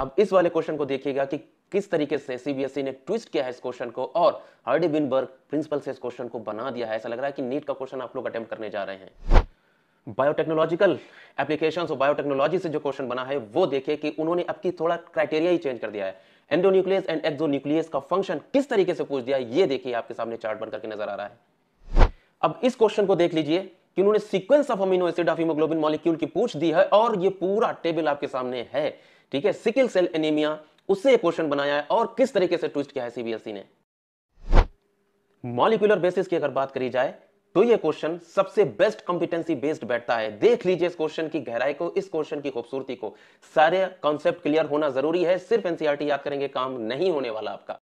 अब इस वाले क्वेश्चन को देखिएगा कि किस तरीके से सीबीएसई e ने ट्विस्ट किया है इस क्वेश्चन को और हार्डी बिनबर्ग प्रिंसिपल से इस क्वेश्चन को बना दिया है ऐसा लग रहा है कि नीट का क्वेश्चन आप लोग अटेम्प्ट करने जा रहे हैं बायोटेक्नोलॉजिकल एप्लीकेशन और बायोटेक्नोलॉजी से जो क्वेश्चन बना है वो देखिए कि उन्होंने अब की थोड़ा क्राइटेरिया ही चेंज कर दिया है एंडोन्यूक्लियस एंड एक्सोन्यूक्लियस का फंक्शन किस तरीके से पूछ दिया ये देखिए आपके सामने चार्ट बन करके नजर आ रहा है अब इस क्वेश्चन को देख लीजिए कि उन्होंने sequence of amino acid of haemoglobin molecule की पूछ दी है और ये पूरा टेबल आपके सामने है ठीक है सिकिल सेल एनीमिया उससे क्वेश्चन बनाया है और किस तरीके से ट्विस्ट किया है सीबीएसई e ने मॉलिकुलर बेसिस की अगर बात करी जाए तो ये क्वेश्चन सबसे बेस्ट कॉम्पिटेंसी बेस्ड बैठता है देख लीजिए इस क्वेश्चन की गहराई को इस क्वेश्चन की खूबसूरती को सारे कॉन्सेप्ट क्लियर होना जरूरी है सिर्फ एनसीआरटी e याद करेंगे काम नहीं होने वाला आपका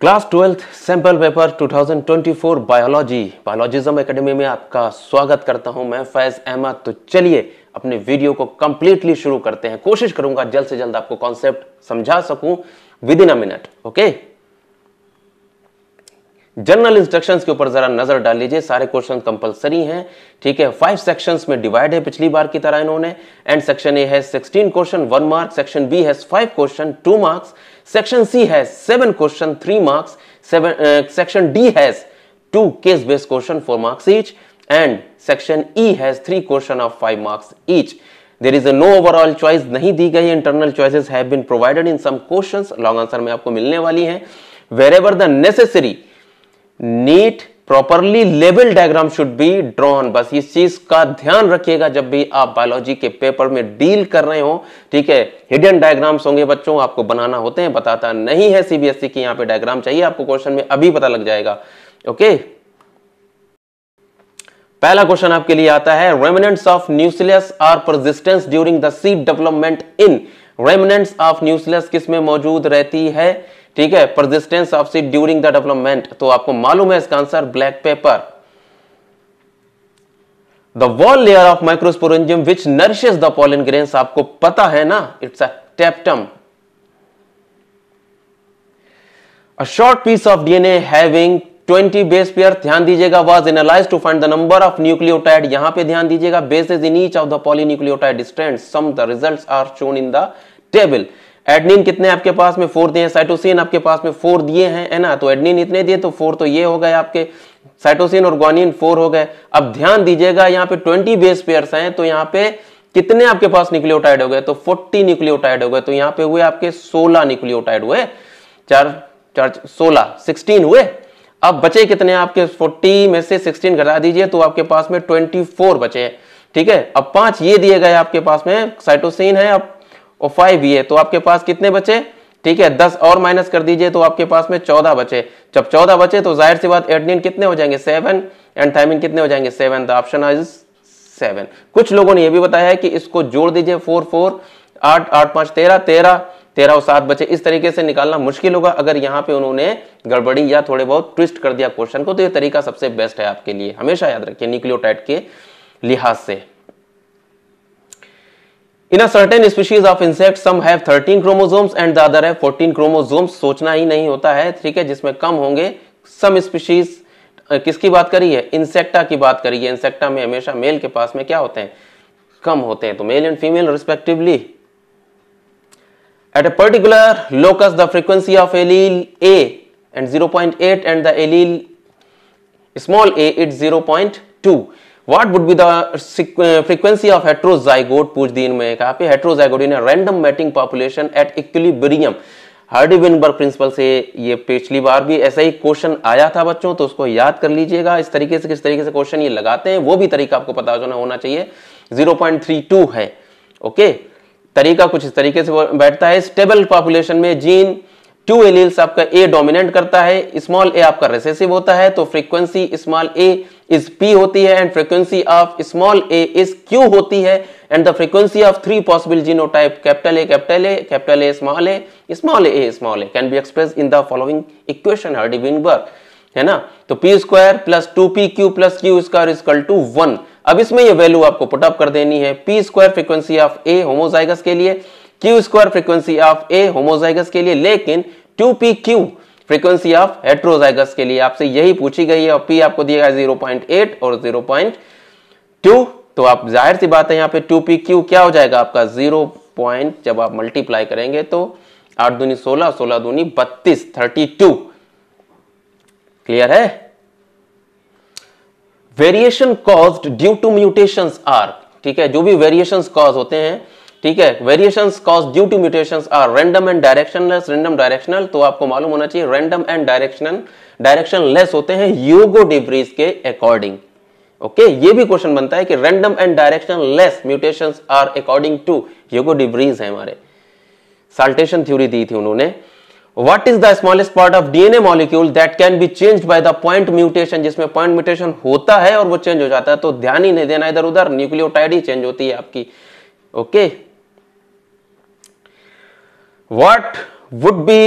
class twelfth sample paper 2024 biology Biologism Academy में आपका स्वागत करता हूं मैं फैज अहमद तो चलिए अपने वीडियो को कंप्लीटली शुरू करते हैं कोशिश करूंगा जल्द से जल्द आपको कॉन्सेप्ट समझा सकूं within a minute okay general instructions के ऊपर जरा नजर डाल लीजिए सारे क्वेश्चन कंपलसरी हैं ठीक है फाइव सेक्शंस में डिवाइड है पिछली बार की तरह इन्होंने एंड सेक्शन ए है sixteen question one marks section B है five question two marks section C है seven question three marks seven section D has two case based question four marks each and section E has three question of five marks each there is a no overall choice नहीं दी गई internal choices have been provided in some questions long answer में आपको मिलने वाली है wherever the necessary neat properly लेवल diagram should be drawn बस इस चीज का ध्यान रखिएगा जब भी आप बायोलॉजी के पेपर में डील कर रहे हो ठीक है हिडन डायग्राम्स होंगे बच्चों आपको बनाना होते हैं बताता नहीं है सीबीएसई e की यहाँ पे डायग्राम चाहिए आपको क्वेश्चन में अभी पता लग जाएगा ओके okay? पहला क्वेश्चन आपके लिए आता है remnants of nucellus are persistence during the seed development इन रेमिनेंट्स ऑफ न्यूसिलियस किस में मौजूद रहती है ठीक है persistence of seed during the development तो आपको मालूम है इसका answer black pepper the wall layer of microsporangium which nourishes the pollen grains आपको पता है ना it's a tapetum a short piece of DNA having 20 base pair ध्यान दीजिएगा was analyse to find the number of nucleotide यहां पे ध्यान दीजिएगा basis in each of the polynucleotide strand some the results are shown in the table adenine कितने आपके पास में four दिए साइटोसिन आपके पास में फोर दिए हैं है ना तो एडनिन इतने दिए तो फोर तो ये हो गए आपके साइटोसिन और ग्वानिन फोर हो गए अब ध्यान दीजिएगा यहाँ पे ट्वेंटी बेस पेयर हैं तो यहाँ पे कितने आपके पास न्यूक्लियोटाइड हो गए तो फोर्टी न्यूक्लियोटाइड हो गए तो यहाँ पे हुए आपके सोलह न्यूक्लियोटाइड हुए चार चार सोलह सिक्सटीन हुए अब बचे कितने आपके 40 में से 16 घटा दीजिए तो आपके पास में 24 बचे हैं ठीक है अब पांच ये दिए गए आपके पास में साइटोसिन है अब और फाइव ये तो आपके पास कितने बचे ठीक है दस और माइनस कर दीजिए तो आपके पास में चौदह बचे जब चौदह बचे तो जाहिर सी बात एडनिन कितने हो जाएंगे सेवन एंड थाइमिन कितने हो जाएंगे seven the option is seven कुछ लोगों ने यह भी बताया है कि इसको जोड़ दीजिए फोर फोर आठ आठ पांच तेरह तेरह तेरह और सात बचे इस तरीके से निकालना मुश्किल होगा अगर यहाँ पे उन्होंने गड़बड़ी या थोड़े बहुत ट्विस्ट कर दिया क्वेश्चन को तो ये तरीका सबसे बेस्ट है आपके लिए हमेशा याद रखिए न्यूक्लियोटाइड के लिहाज से in a certain species of insect some have 13 chromosomes and the other है 14 क्रोमोसोम्स सोचना ही नहीं होता है ठीक है जिसमें कम होंगे सम स्पीशीज किसकी बात करी है इंसेक्टा की बात करी है इंसेक्टा में हमेशा मेल के पास में क्या होते हैं कम होते हैं तो male and female respectively At a particular locus, the frequency of allele A and 0.8 and the allele small a it's 0.2. What would be the frequency of heterozygote? पूछ din mein kaha pe heterozygote in a random mating population at equilibrium. Hardy Weinberg principle से ये पिछली बार भी ऐसा ही question आया था बच्चों तो उसको याद कर लीजिएगा इस तरीके से किस तरीके से क्वेश्चन ये लगाते हैं वो भी तरीका आपको पता होना चाहिए 0.32 है ओके okay? तरीका कुछ इस तरीके से बैठता है स्टेबल पॉपुलेशन में जीन टू एलील्स आपका ए डोमिनेंट करता है स्मॉल ए आपका रेसेसिव होता है तो frequency small A is P होती है and frequency of small A is Q होती है and the frequency of three possible genotype capital A capital A capital A small A small A small A can be express in the following equation Hardy है ना तो P square plus two P Q plus Q square is equal to one अब इसमें ये value आपको put up कर देनी है P square frequency of A homozygous के लिए Q square frequency of A homozygous के लिए लेकिन two P Q frequency of heterozygous के लिए आपसे यही पूछी गई है और पी आपको दिया गया जीरो पॉइंट एट और जीरो पॉइंट टू तो आप जाहिर सी बात है यहाँ पे टू पी क्यू क्या हो जाएगा आपका जीरो पॉइंट जब आप मल्टीप्लाई करेंगे तो आठ दूनी सोलह सोलह दूनी बत्तीस थर्टी टू क्लियर है variation caused due to mutations are ठीक है जो भी वेरिएशंस कॉज होते हैं ठीक है variation cause due to mutation are random and directionless random directional तो आपको मालूम होना चाहिए रैंडम एंड डायरेक्शनल डायरेक्शनलेस होते हैं योगो डिब्रीज के अकॉर्डिंग ओके okay? ये भी क्वेश्चन बनता है कि random and directionless mutation are according to Hugo de Vries है हमारे साल्टेशन थ्योरी दी थी उन्होंने what is the smallest part of DNA molecule that can be change by the point mutation जिसमें पॉइंट म्यूटेशन होता है और वो चेंज हो जाता है तो ध्यान ही नहीं देना इधर उधर न्यूक्लियोटाइड ही चेंज होती है आपकी okay what would be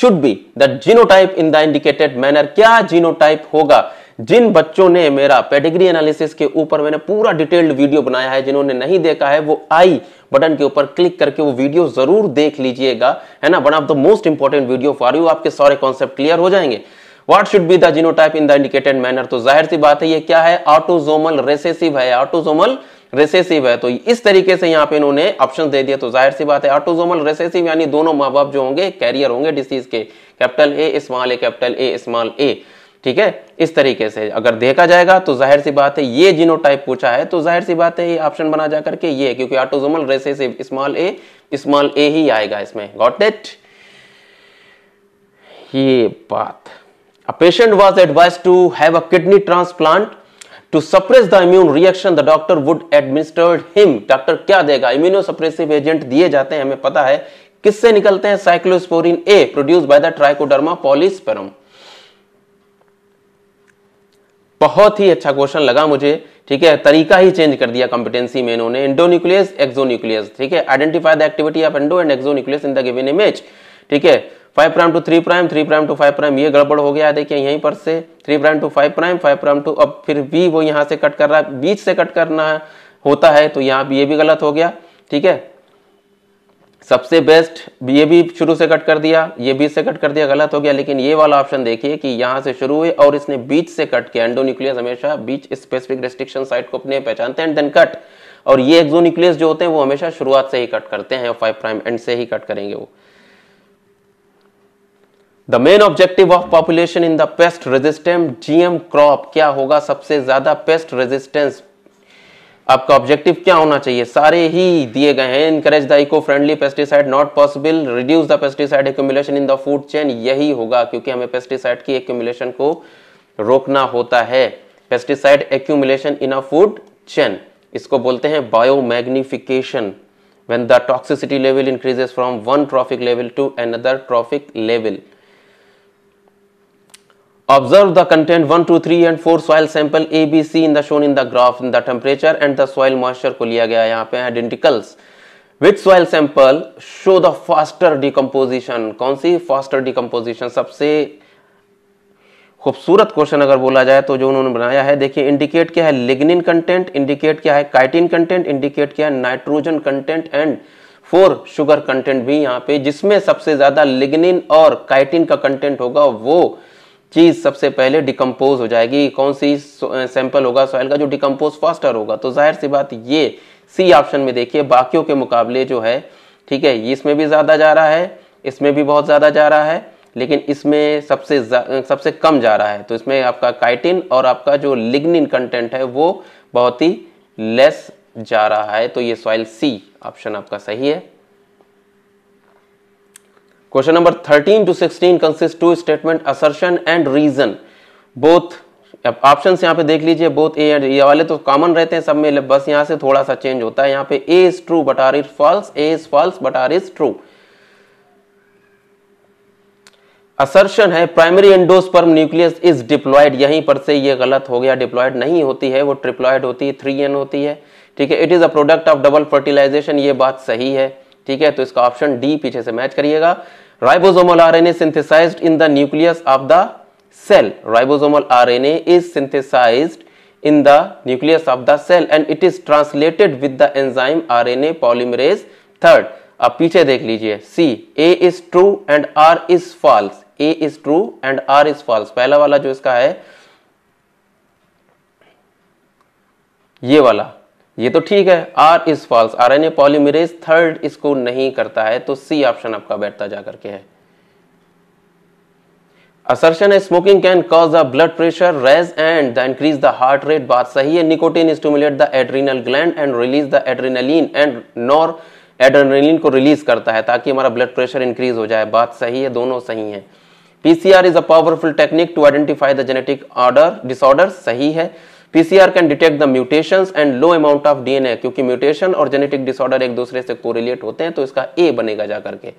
should be the genotype in the indicated manner क्या जीनोटाइप होगा जिन बच्चों ने मेरा पेडिग्री एनालिसिस के ऊपर मैंने पूरा डिटेल्ड वीडियो बनाया है जिन्होंने नहीं देखा है वो आई बटन के ऊपर क्लिक करके वो वीडियो जरूर देख लीजिएगा है ना one of the most important video for you आपके सारे कॉन्सेप्ट क्लियर हो जाएंगे what should be the genotype in the indicated manner तो जाहिर सी बात है ये क्या है ऑटोजोमल रेसेसिव है ऑटोजोमल रेसेसिव है तो इस तरीके से यहाँ पे इन्होंने ऑप्शन दे दिया तो जाहिर सी बात है ऑटोजोमल रेसेसिव यानी दोनों माँ बाप जो होंगे कैरियर होंगे डिसीज के capital A small A capital A small A ठीक है इस तरीके से अगर देखा जाएगा तो जाहिर सी बात है ये जीनोटाइप पूछा है तो जाहिर सी बात है ये ऑप्शन बना जा करके ये क्योंकि autosomal recessive small A small A ही आएगा इसमें गॉट इट ये बात a patient was advised to have a kidney transplant To suppress the immune reaction, the doctor would administer him. Doctor क्या देगा इम्यूनो सप्रेसिव एजेंट दिए जाते हैं हमें पता है किससे निकलते हैं cyclosporin A produce by the Trichoderma polysporum बहुत ही अच्छा क्वेश्चन लगा मुझे ठीक है तरीका ही चेंज कर दिया कॉम्पिटेंसी में इन्होंने इंडो न्यूक्लियस एक्सो न्यूक्लियस ठीक है identify the activity of endo and exonuclease in the given image ठीक है five prime to three prime three prime to five prime ये गड़बड़ हो गया है देखिए यहीं पर से three prime to five prime five prime to अब फिर बी वो यहाँ से कट कर रहा है बीच से कट करना होता है तो यहाँ ये भी गलत हो गया ठीक है सबसे बेस्ट ये भी शुरू से कट कर दिया ये बीच से कट कर दिया गलत हो गया लेकिन ये वाला ऑप्शन देखिए कि यहाँ से शुरू हुए और इसने बीच से कट किया एंडोन्यूक्लियस हमेशा बीच स्पेसिफिक रेस्ट्रिक्शन साइट को अपने पहचानते हैं एंड देन कट और ये एक्जोन्यूक्लियस जो होते हैं वो हमेशा शुरुआत से ही कट करते हैं फाइव प्राइम एंड से ही कट करेंगे वो the main objective of population in the pest resistant GM crop क्या होगा सबसे ज्यादा पेस्ट रेजिस्टेंस आपका ऑब्जेक्टिव क्या होना चाहिए सारे ही दिए गए हैं encourage the eco friendly pesticide not possible reduce the pesticide accumulation in the food chain यही होगा क्योंकि हमें पेस्टिसाइड की एक्यूमुलेशन को रोकना होता है pesticide accumulation in a food chain इसको बोलते हैं biomagnification when the toxicity level increases from one trophic level to another trophic level Observe the content 1, 2, 3 and 4 soil sample A, B, C in the shown in the graph in the temperature and the soil moisture को लिया गया यहाँ पे identicals. Which soil sample show the faster decomposition? कौन सी faster decomposition सबसे खूबसूरत question अगर बोला जाए तो जो उन्होंने बनाया है देखिए इंडिकेट क्या है लिग्निन कंटेंट इंडिकेट क्या है काइटिन कंटेंट इंडिकेट क्या है nitrogen content and for sugar content भी यहाँ पे जिसमें सबसे ज्यादा लिग्निन और काइटिन का कंटेंट होगा वो चीज़ सबसे पहले डिकम्पोज हो जाएगी कौन सी सैंपल होगा सॉइल का जो डिकम्पोज फास्टर होगा तो जाहिर सी बात ये सी ऑप्शन में देखिए बाकियों के मुकाबले जो है ठीक है इसमें भी ज़्यादा जा रहा है इसमें भी बहुत ज़्यादा जा रहा है लेकिन इसमें सबसे सबसे कम जा रहा है तो इसमें आपका काइटिन और आपका जो लिग्निन कंटेंट है वो बहुत ही लेस जा रहा है तो ये सॉइल सी ऑप्शन आपका सही है question number 13 to 16 consist to statement assertion and reason both option यहाँ पे देख लीजिए बोथ ए एंड ये वाले तो कॉमन रहते हैं सब में बस यहाँ से थोड़ा सा चेंज होता है यहाँ पे A is true but R is false A is false but R is true assertion है primary endosperm nucleus is diploid यहीं पर से ये गलत हो गया डिप्लॉयड नहीं होती है वो ट्रिप्लॉयड होती है थ्री एन होती है ठीक है it is a product of double fertilization ये बात सही है ठीक है तो इसका ऑप्शन डी पीछे से मैच करिएगा Ribosomal RNA synthesized in the nucleus of the cell. Ribosomal RNA is synthesized in the nucleus of the cell and it is translated with the enzyme RNA polymerase third. अब पीछे देख लीजिए C A is true and R is false. A is true and R is false. पहला वाला जो इसका है ये वाला ये तो ठीक है R is false R N A polymerase third इसको नहीं करता है तो सी ऑप्शन आपका बैठता जा करके है असर्शन है smoking can cause the blood pressure raise and the increase the heart rate बात सही है nicotine stimulate the adrenal gland and release the adrenaline and noradrenaline को रिलीज करता है ताकि हमारा ब्लड प्रेशर इंक्रीज हो जाए बात सही है दोनों सही है PCR is a powerful technique to identify the genetic order disorder सही है PCR can detect the mutation and low amount of DNA क्योंकि म्यूटेशन और जेनेटिक डिसऑर्डर एक दूसरे से कोरिलेट होते हैं तो इसका ए बनेगा जाकर करके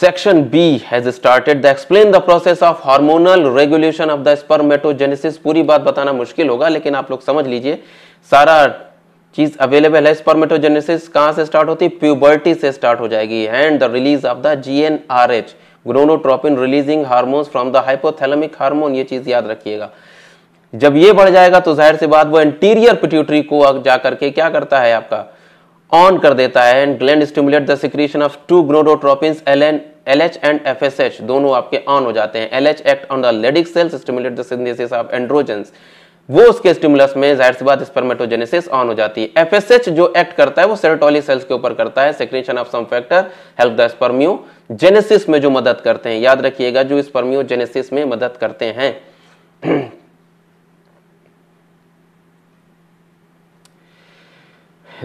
section B has started the explain the process of hormonal regulation of the spermatogenesis पूरी बात बताना मुश्किल होगा लेकिन आप लोग समझ लीजिए सारा चीज अवेलेबल है स्पर्मेटोजेनेसिस कहां से स्टार्ट होती है प्यूबर्टी से स्टार्ट हो जाएगी and the release of the GnRH an gonadotropin releasing hormones from the hypothalamic hormone ये चीज याद रखिएगा जब ये बढ़ जाएगा तो जाहिर सी बात वो एंटीरियर पिट्यूटरी को जाकर के क्या करता है आपका ऑन कर देता है and gland stimulate the secretion of two gonadotropin L N L H and F S H दोनों आपके ऑन हो जाते हैं L H act on the Leydig cells stimulate the of androgens वो उसके स्टिमुलस में जाहिर सी बात स्पर्मेटोजेनेसिस ऑन हो जाती है एफएसएच जो एक्ट करता है वो सेरोटोलिन सेल्स के ऊपर करता है secretion of some factor help the spermatogenesis में जो मदद करते हैं याद रखिएगा जो स्पर्मियो जेनेसिस में मदद करते हैं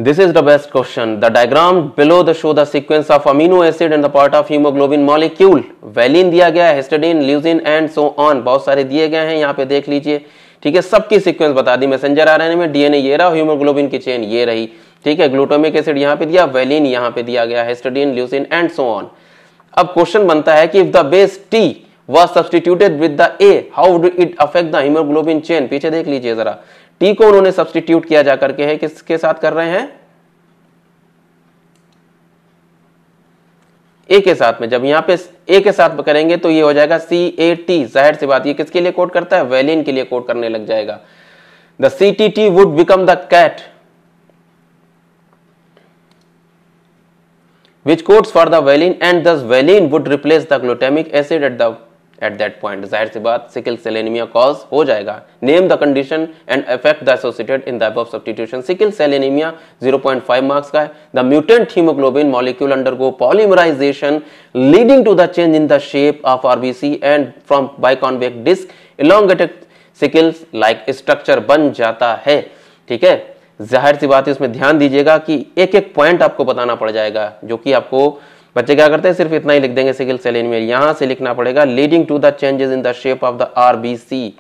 this is the best question the diagram below the show the sequence of amino acid and the part of haemoglobin molecule valine दिया गया है ल्यूजिन एंड सो ऑन बहुत सारे दिए गए हैं यहां पे देख लीजिए ठीक है सबकी सीक्वेंस बता दी मैसेंजर रहे में डीएनए ये रहा हीमोग्लोबिन की चेन ये रही ठीक है ग्लूटोमिक एसिड यहां पे दिया वेलिन यहां पे दिया गया histidine leucine and so on अब क्वेश्चन बनता है कि if the base T was substituted with the A how do it affect the haemoglobin chain पीछे देख लीजिए जरा टी को उन्होंने सब्सटीट्यूट किया जा करके है किसके साथ कर रहे हैं ए के साथ में जब यहां पे ए के साथ करेंगे तो ये हो जाएगा सी ए टी जाहिर सी बात ये किसके लिए कोड करता है वेलिन के लिए कोड करने लग जाएगा the C T T would become the CAT which codes for the valine and thus valine would replace the glutamic acid at the at that point जाहिर सी बात सिकल सेल कॉज हो जाएगा name the condition and effect the associated in the above substitution sickle cell 0.5 marks का है the mutant haemoglobin molecule undergo polymerization leading to the change in the shape of RBC and from biconvex disc elongated sickle like structure बन जाता है ठीक है जाहिर सी बात है उसमें ध्यान दीजिएगा कि एक एक पॉइंट आपको बताना पड़ जाएगा जो कि आपको बच्चे क्या करते हैं सिर्फ इतना ही लिख देंगे सिकल सेल एनिमियर यहां से लिखना पड़ेगा leading to the changes in the shape of the RBC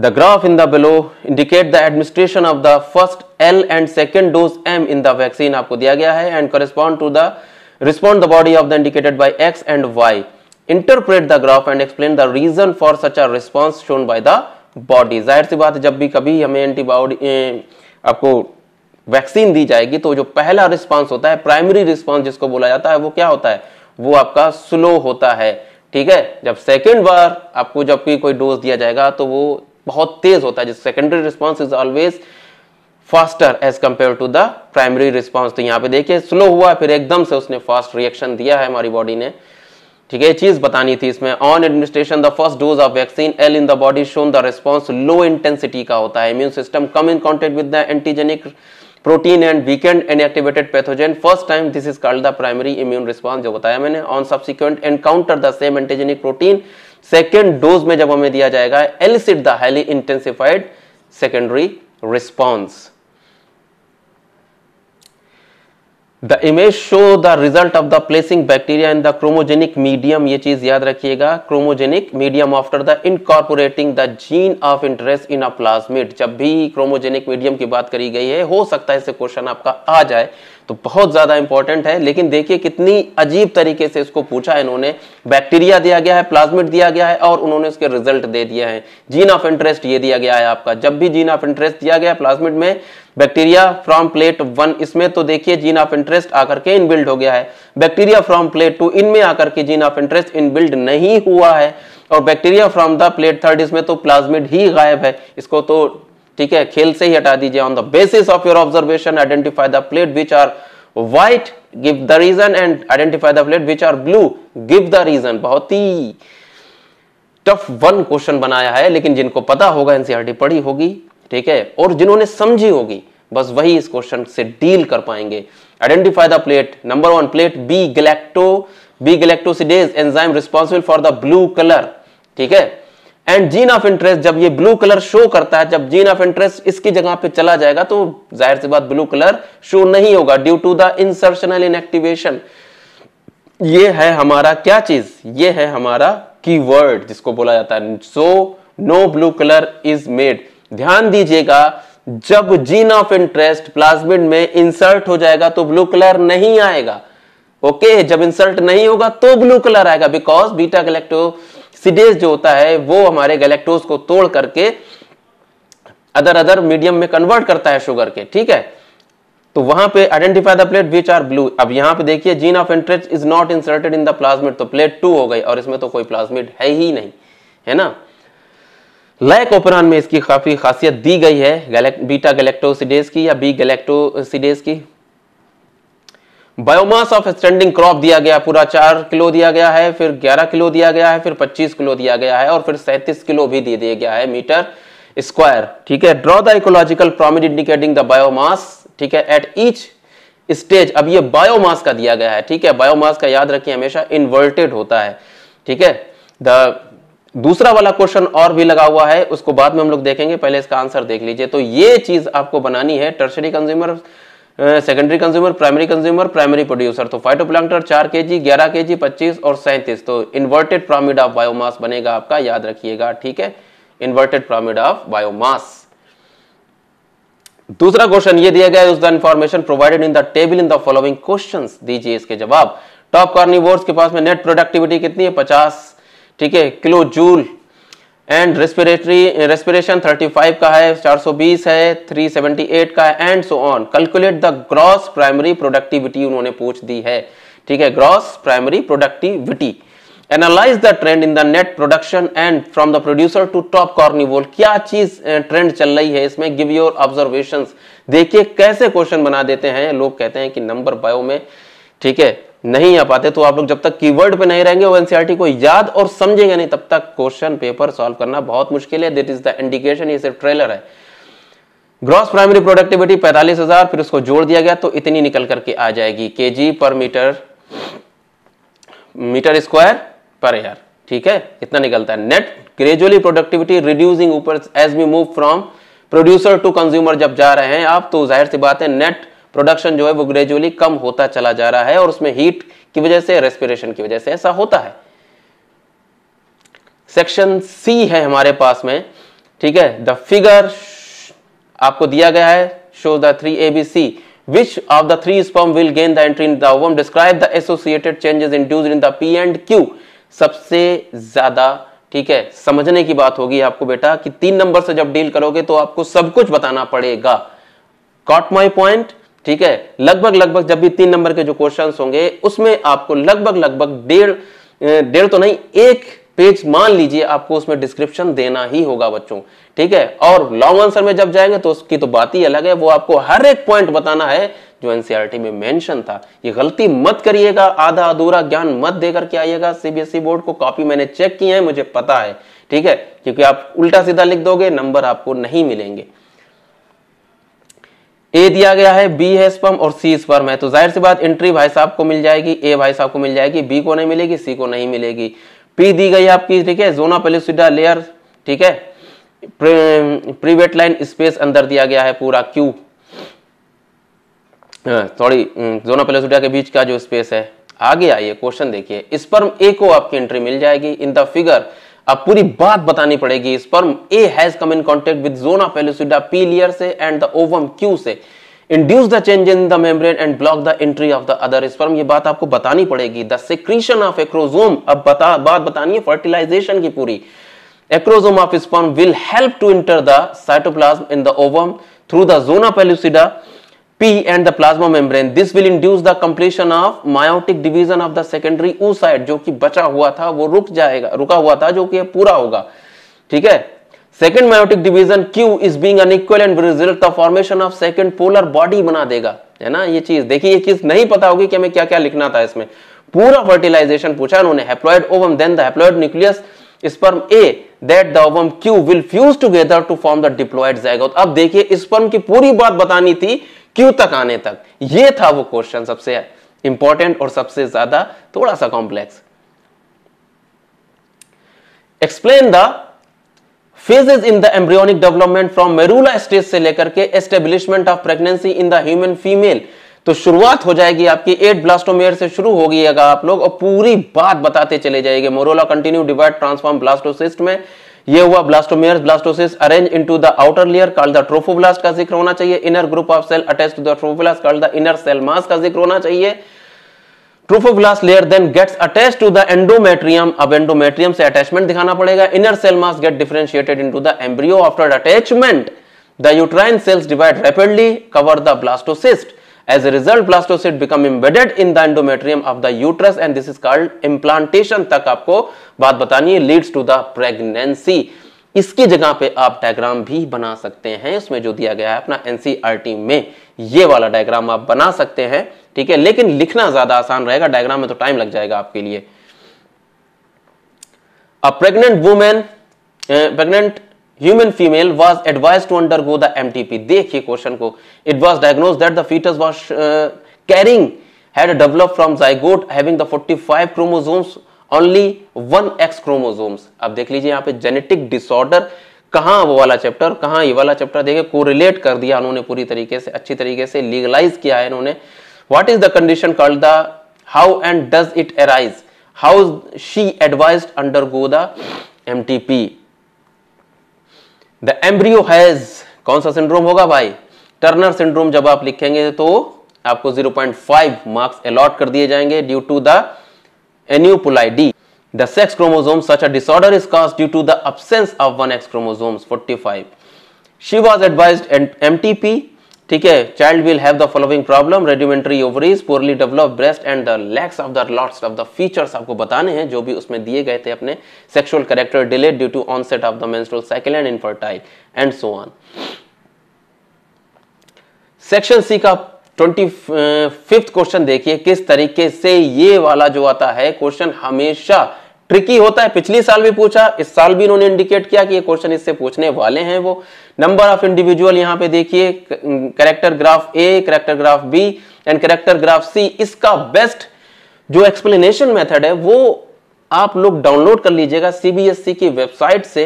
the graph in the below indicate the administration of the first L and second dose M in the vaccine आपको दिया गया है and correspond to the respond the body of the indicated by X and Y interpret the graph and explain the reason for such are response shown by the body जाहिर सी बात है जब भी कभी हमें एंटीबॉडी आपको वैक्सीन दी जाएगी तो जो पहला रिस्पांस होता है प्राइमरी रिस्पांस जिसको बोला जाता है वो क्या होता है वो आपका स्लो होता है ठीक है जब सेकेंड बार आपको जब भी कोई डोज दिया जाएगा तो वो बहुत तेज होता है जिस secondary response is always faster as compare to the primary response तो यहाँ पे देखिए स्लो हुआ फिर एकदम से उसने फास्ट रिएक्शन दिया है हमारी बॉडी ने ठीक है चीज बतानी थी इसमें on administration the first dose of vaccine L in the body shown the response low intensity का होता है immune system come in contact with the antigenic protein and weakened activated pathogen first time this is called the primary immune response जो बताया मैंने on subsequent encounter the same antigenic protein second dose में जब हमें दिया जाएगा elicit the highly intensified secondary response the image show the result of the placing bacteria in the chromogenic medium ये चीज याद रखिएगा chromogenic medium after the incorporating the gene of interest in a plasmid जब भी chromogenic medium की बात करी गई है हो सकता है इससे क्वेश्चन आपका आ जाए तो बहुत ज़्यादा इंपॉर्टेंट है लेकिन देखिए कितनी अजीब तरीके से इसको पूछा है इन्होंने बैक्टीरिया दिया गया है प्लाज्मिट दिया गया है और उन्होंने इसके रिजल्ट दे दिया है जीन ऑफ इंटरेस्ट ये दिया गया है आपका जब भी जीन ऑफ इंटरेस्ट दिया गया है प्लाज्मिट में बैक्टीरिया फ्रॉम प्लेट वन इसमें तो देखिए जीन ऑफ इंटरेस्ट आकर के इनबिल्ड हो गया है बैक्टीरिया फ्रॉम प्लेट टू इनमें आकर के जीन ऑफ इंटरेस्ट इनबिल्ड नहीं हुआ है और bacteria from the plate third इसमें तो प्लाज्मिड ही गायब है इसको तो ठीक है खेल से ही हटा दीजिए on the basis of your observation identify the plate which are white give the reason and identify the plate which are blue give the reason बहुत ही टफ वन क्वेश्चन बनाया है लेकिन जिनको पता होगा एनसीआरटी पढ़ी होगी ठीक है और जिन्होंने समझी होगी बस वही इस क्वेश्चन से डील कर पाएंगे identify the plate number one plate B galacto B galactosidase enzyme responsible for the blue colour ठीक है एंड जीन ऑफ इंटरेस्ट जब ये ब्लू कलर शो करता है जब जीन ऑफ इंटरेस्ट इसकी जगह पे चला जाएगा तो जाहिर सी बात ब्लू कलर शो नहीं होगा due to the insertional inactivation ये है हमारा क्या चीज ये है हमारा कीवर्ड जिसको बोला जाता है so no blue colour is made ध्यान दीजिएगा जब जीन ऑफ इंटरेस्ट प्लाज्मिड में इंसर्ट हो जाएगा तो ब्लू कलर नहीं आएगा ओके okay, जब इंसर्ट नहीं होगा तो ब्लू कलर आएगा बिकॉज बीटा गैलेक्टोसिडेज जो होता है वो हमारे गैलेक्टोज को तोड़ करके अदर अदर मीडियम में कन्वर्ट करता है शुगर के ठीक है तो वहां पे identify the plate which are blue अब यहां पे देखिए gene of interest is not inserted in the plasmid तो प्लेट टू हो गई और इसमें तो कोई प्लाज्मिड है ही नहीं है ना लैक ओपरान में इसकी काफ़ी खासियत दी गई है बीटा गैलेक्टोसिडेज की या बी गैलेक्टोसिडेज की बायोमास ऑफ स्टैंडिंग क्रॉप दिया गया पूरा चार किलो दिया गया है फिर ग्यारह किलो दिया गया है फिर पच्चीस किलो दिया गया है और फिर सैंतीस किलो भी दे दिया गया है मीटर स्क्वायर ठीक है draw the ecological pyramid indicating the biomass ठीक है एट ईच स्टेज अब ये बायोमास का दिया गया है ठीक है बायोमास का याद रखिए हमेशा इन्वर्टेड होता है ठीक है द दूसरा वाला क्वेश्चन और भी लगा हुआ है उसको बाद में हम लोग देखेंगे पहले इसका आंसर देख लीजिए तो ये चीज आपको बनानी है tertiary consumer secondary consumer primary consumer primary producer तो फाइटोप्लांटर चार के जी ग्यारह के जी पच्चीस और सैंतीस तो इन्वर्टेड प्रामिड ऑफ बायोमास बनेगा आपका याद रखिएगा ठीक है इन्वर्टेड प्रामिड ऑफ बायोमास दूसरा क्वेश्चन ये दिया गया है use the information provided in the table in the following questions दीजिए इसके जवाब टॉप कार्निवोर्स के पास में नेट प्रोडक्टिविटी कितनी है पचास ठीक है kilo joule and respiratory respiration 35 का है 420 है 378 का है and so on calculate the gross primary productivity उन्होंने पूछ दी है ठीक है gross primary productivity analyse the trend in the net production and from the producer to top carnivore क्या चीज ट्रेंड चल रही है इसमें गिव योर ऑब्जर्वेशन देखिए कैसे क्वेश्चन बना देते हैं लोग कहते हैं कि नंबर बायो में ठीक है नहीं आ पाते तो आप लोग जब तक कीवर्ड पे नहीं रहेंगे वो एनसीईआरटी e को याद और समझेंगे नहीं तब तक क्वेश्चन पेपर सॉल्व करना बहुत मुश्किल है दिट इज द इंडिकेशन ये सिर्फ ट्रेलर है ग्रॉस प्राइमरी प्रोडक्टिविटी पैंतालीस हजार फिर उसको जोड़ दिया गया तो इतनी निकल करके आ जाएगी के per metre metre square per year ठीक है इतना निकलता है नेट ग्रेजुअली प्रोडक्टिविटी रिड्यूसिंग ऊपर as we move from producer to consumer जब जा रहे हैं आप तो जाहिर सी बात है नेट प्रोडक्शन जो है वो ग्रेजुअली कम होता चला जा रहा है और उसमें हीट की वजह से रेस्पिरेशन की वजह से ऐसा होता है सेक्शन सी है हमारे पास में ठीक है द फिगर आपको दिया गया है show the three A B C which of the three sperm will gain the in in the ovum describe the associated changes induced in the सबसे ज्यादा ठीक है समझने की बात होगी आपको बेटा कि तीन नंबर से जब डील करोगे तो आपको सब कुछ बताना पड़ेगा कॉट माई पॉइंट ठीक है लगभग लगभग जब भी तीन नंबर के जो क्वेश्चन होंगे उसमें आपको लगभग लगभग डेढ़ डेढ़ तो नहीं एक पेज मान लीजिए आपको उसमें डिस्क्रिप्शन देना ही होगा बच्चों ठीक है और लॉन्ग आंसर में जब जाएंगे तो उसकी तो बात ही अलग है वो आपको हर एक पॉइंट बताना है जो एनसीईआरटी e में मेंशन था ये गलती मत करिएगा आधा अधूरा ज्ञान मत देकर के आइएगा सीबीएसई e बोर्ड को कॉपी मैंने चेक की है मुझे पता है ठीक है क्योंकि आप उल्टा सीधा लिख दोगे नंबर आपको नहीं मिलेंगे ए दिया गया है बी है स्पर्म और सी स्पर्म है तो जाहिर सी बात एंट्री भाई साहब को मिल जाएगी ए भाई साहब को मिल जाएगी बी को नहीं मिलेगी सी को नहीं मिलेगी पी दी गई आपकी ठीक है जोना पेलिसिडा लेयर ठीक है प्रीवेट लाइन स्पेस अंदर दिया गया है पूरा क्यू सॉरी जोना पेलिसिडा के बीच का जो स्पेस है आ गया ये क्वेश्चन देखिए स्पर्म ए को आपकी एंट्री मिल जाएगी इन द फिगर अब पूरी बात बतानी पड़ेगी sperm A has come in contact with zona pellucida P layer से एंड द ओवम क्यू से induce the change in the membrane and block the entry of the other sperm ये बात आपको बतानी पड़ेगी द सिक्रीशन ऑफ एक्रोजोम अब बता बात बतानी है फर्टिलाइजेशन की पूरी acrosome of sperm will help to enter the cytoplasm in the ovum through the zona pellucida P and the plasma membrane. This will induce the completion of meiotic division of the secondary oocyte जो कि बचा हुआ था वो रुक जाएगा रुका हुआ था जो कि पूरा होगा ठीक है second meiotic division Q is being unequal and result the formation of second polar body बना देगा है ना ये चीज देखिए ये चीज नहीं पता होगी कि हमें क्या क्या लिखना था इसमें पूरा फर्टिलाइजेशन पूछा उन्होंने haploid ovum then the haploid nucleus sperm A that the ovum Q will fuse together to form the diploid zygote अब देखिए स्पर्म की पूरी बात बतानी थी क्यू तक आने तक ये था वो क्वेश्चन सबसे इंपॉर्टेंट और सबसे ज्यादा थोड़ा सा complex explain the phases in the embryonic development from morula stage से लेकर के establishment of pregnancy in the human female तो शुरुआत हो जाएगी आपकी एट ब्लास्टोमेयर से शुरू होगी अगर आप लोग और पूरी बात बताते चले जाएंगे मोरोला कंटिन्यू डिवाइड ट्रांसफॉर्म ब्लास्टोसिस्ट में ये हुआ blastomeres blastocyst arrange into the outer layer called the trophoblast का जिक्र होना चाहिए inner group of cell attach to the trophoblast called the inner cell mass का जिक्र होना चाहिए trophoblast layer then gets attach to the endometrium अब endometrium से अटैचमेंट दिखाना पड़ेगा inner cell mass get differentiated into the embryo after attachment the uterine cells divide rapidly cover the blastocyst As a result, blastocyst become embedded in the endometrium of the uterus and this is called implantation तक आपको बात बतानी है leads to the pregnancy. इसकी जगह पे आप diagram भी बना सकते हैं उसमें जो दिया गया है अपना एनसीआरटी e में ये वाला डायग्राम आप बना सकते हैं ठीक है लेकिन लिखना ज्यादा आसान रहेगा डायग्राम में तो टाइम लग जाएगा आपके लिए a pregnant women pregnant human female was advise to undergo the M देखिए क्वेश्चन को it was diagnose that the foetus was carrying had develop from zygote having the 45 chromosomes only one X chromosomes अब देख लीजिए यहाँ पे genetic disorder कहाँ वो वाला चैप्टर कहाँ ये वाला चैप्टर देखिए कोरिलेट कर दिया उन्होंने पूरी तरीके से अच्छी तरीके से लीगलाइज किया है इन्होंने what is the condition called the how and does it arise how she advise undergo the M T P the embryo has कौन सा सिंड्रोम होगा भाई टर्नर सिंड्रोम जब आप लिखेंगे तो आपको 0.5 मार्क्स अलॉट कर दिए जाएंगे due to the aneuploidy the sex chromosome such a disorder is cause due to the absence of one X chromosomes 45 she was advised and MTP ठीक है child will have the following problem rudimentary ovaries poorly develop breast and the lacks of the lots of the features आपको बताने हैं जो भी उसमें दिए गए थे अपने sexual character delay due to onset of the menstrual cycle and infertile and so on section C का ट्वेंटी फिफ्थ क्वेश्चन देखिए किस तरीके से ये वाला जो आता है क्वेश्चन हमेशा ट्रिकी होता है पिछले साल भी पूछा इस साल भी इन्होंने इंडिकेट किया कि ये क्वेश्चन इससे पूछने वाले हैं वो नंबर ऑफ इंडिविजुअल यहां पे देखिए character graph A character graph B and character graph C इसका बेस्ट जो एक्सप्लेनेशन मेथड है वो आप लोग डाउनलोड कर लीजिएगा सीबीएसई e की वेबसाइट से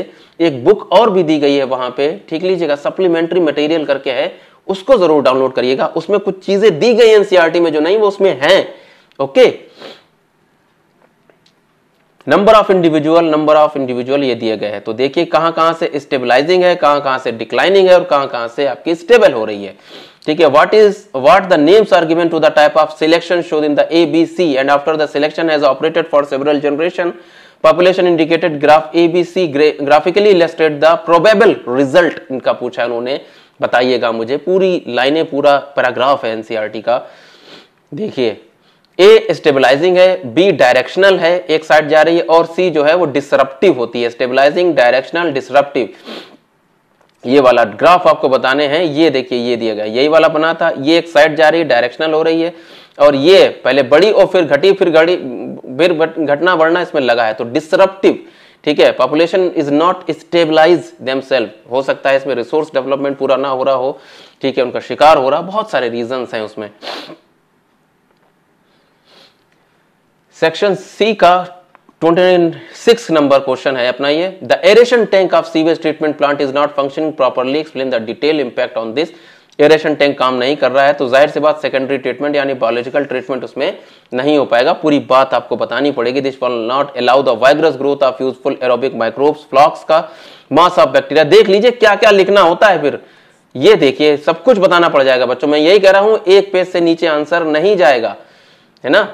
एक बुक और भी दी गई है वहां पे ठीक लीजिएगा सप्लीमेंट्री मटेरियल करके है उसको जरूर डाउनलोड करिएगा उसमें कुछ चीजें दी गई एनसीआरटी e में जो नहीं वो उसमें है okay number of individual number of individual ये दिए गए हैं तो देखिए कहां कहां से स्टेबलाइजिंग है कहां कहां से डिक्लाइनिंग है और कहां कहां से आपकी स्टेबल हो रही है ठीक है what is what the names are given to the type of selection showed in the A B C and after the selection has operated for several generation population indicated graph A B C graphically illustrated the probable result इनका पूछा है उन्होंने बताइएगा मुझे पूरी लाइनें पूरा paragraph है एनसीआरटी e का देखिए ए स्टेबलाइजिंग है बी डायरेक्शनल है एक साइड जा रही है और सी जो है वो डिसरप्टिव होती है स्टेबलाइजिंग डायरेक्शनल डिसरप्टिव ये वाला ग्राफ आपको बताने हैं ये देखिए ये दिया गया यही वाला बना था ये एक साइड जा रही है डायरेक्शनल हो रही है और ये पहले बड़ी और फिर घटी फिर घड़ी फिर घटना बढ़ना इसमें लगा है तो डिसरप्टिव ठीक है population is not stabilise them हो सकता है इसमें रिसोर्स डेवलपमेंट पूरा ना हो रहा हो ठीक है उनका शिकार हो रहा बहुत सारे रीजन हैं उसमें सेक्शन सी का 26 नंबर क्वेश्चन है अपना ये the aeration tank of sewage treatment plant is not functioning properly explain the detail impact on this aeration tank काम नहीं कर रहा है तो जाहिर सी बात सेकेंडरी ट्रीटमेंट यानी बायोलॉजिकल ट्रीटमेंट उसमें नहीं हो पाएगा पूरी बात आपको बतानी पड़ेगी this will not allow the vigorous growth of useful aerobic microbes flocs का मास ऑफ बैक्टीरिया देख लीजिए क्या क्या लिखना होता है फिर ये देखिए सब कुछ बताना पड़ जाएगा बच्चों मैं यही कह रहा हूं एक पेज से नीचे आंसर नहीं जाएगा है ना